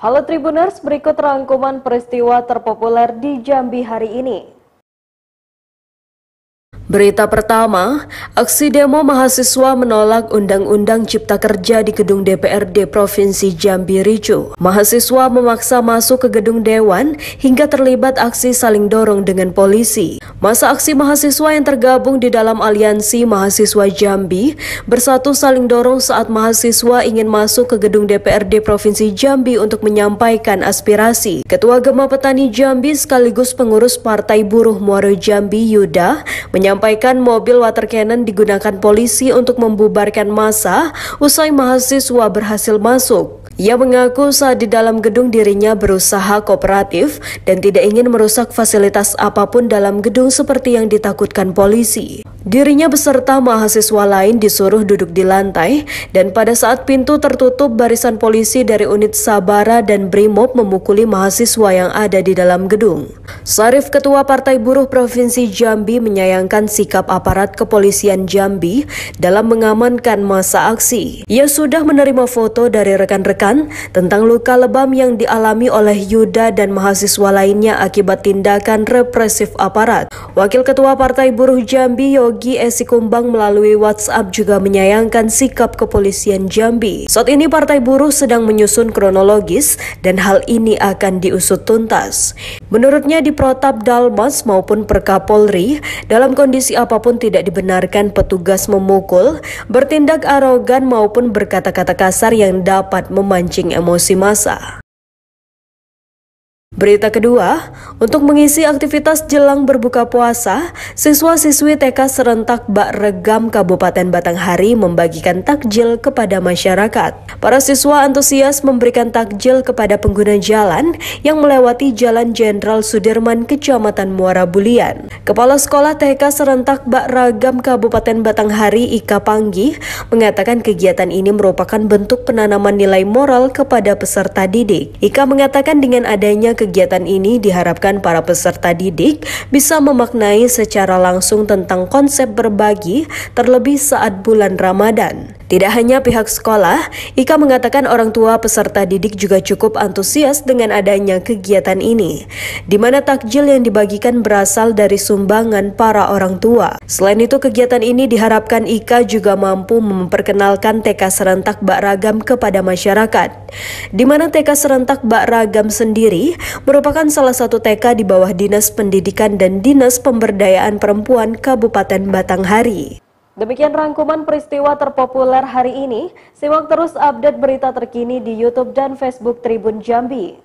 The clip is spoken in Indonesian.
Halo Tribuners, berikut rangkuman peristiwa terpopuler di Jambi hari ini. Berita pertama, aksi demo mahasiswa menolak Undang-Undang Cipta Kerja di gedung DPRD Provinsi Jambi Ricu. Mahasiswa memaksa masuk ke gedung Dewan hingga terlibat aksi saling dorong dengan polisi. Masa aksi mahasiswa yang tergabung di dalam aliansi mahasiswa Jambi bersatu saling dorong saat mahasiswa ingin masuk ke gedung DPRD Provinsi Jambi untuk menyampaikan aspirasi. Ketua Gema Petani Jambi sekaligus pengurus Partai Buruh Muaro Jambi Yuda menyampaikan mobil water cannon digunakan polisi untuk membubarkan masa usai mahasiswa berhasil masuk. Ia mengaku saat di dalam gedung dirinya berusaha kooperatif dan tidak ingin merusak fasilitas apapun dalam gedung seperti yang ditakutkan polisi. Dirinya beserta mahasiswa lain disuruh duduk di lantai dan pada saat pintu tertutup barisan polisi dari unit Sabara dan Brimob memukuli mahasiswa yang ada di dalam gedung. Sarif Ketua Partai Buruh Provinsi Jambi menyayangkan sikap aparat kepolisian Jambi dalam mengamankan masa aksi. Ia sudah menerima foto dari rekan-rekan tentang luka lebam yang dialami oleh Yuda dan mahasiswa lainnya akibat tindakan represif aparat. Wakil Ketua Partai Buruh Jambi Yogi Esikumbang melalui WhatsApp juga menyayangkan sikap kepolisian Jambi. Saat ini Partai Buruh sedang menyusun kronologis dan hal ini akan diusut tuntas. Menurutnya di Protap Dalmas maupun Perkapolri, dalam kondisi apapun tidak dibenarkan petugas memukul, bertindak arogan maupun berkata-kata kasar yang dapat memancing emosi massa. Berita kedua, untuk mengisi aktivitas jelang berbuka puasa, siswa-siswi TK serentak Bak Regam Kabupaten Batanghari membagikan takjil kepada masyarakat. Para siswa antusias memberikan takjil kepada pengguna jalan yang melewati Jalan Jenderal Sudirman, Kecamatan Muara Bulian. Kepala Sekolah TK serentak Bak Ragam Kabupaten Batanghari Ika Panggi mengatakan kegiatan ini merupakan bentuk penanaman nilai moral kepada peserta didik. Ika mengatakan dengan adanya kegiatan kegiatan ini diharapkan para peserta didik bisa memaknai secara langsung tentang konsep berbagi, terlebih saat bulan Ramadan. Tidak hanya pihak sekolah, Ika mengatakan orang tua peserta didik juga cukup antusias dengan adanya kegiatan ini, di mana takjil yang dibagikan berasal dari sumbangan para orang tua. Selain itu, kegiatan ini diharapkan Ika juga mampu memperkenalkan TK serentak Bak Ragam kepada masyarakat di mana TK serentak Bak Ragam sendiri merupakan salah satu TK di bawah Dinas Pendidikan dan Dinas Pemberdayaan Perempuan Kabupaten Batanghari. Demikian rangkuman peristiwa terpopuler hari ini. Simak terus update berita terkini di YouTube dan Facebook Tribun Jambi.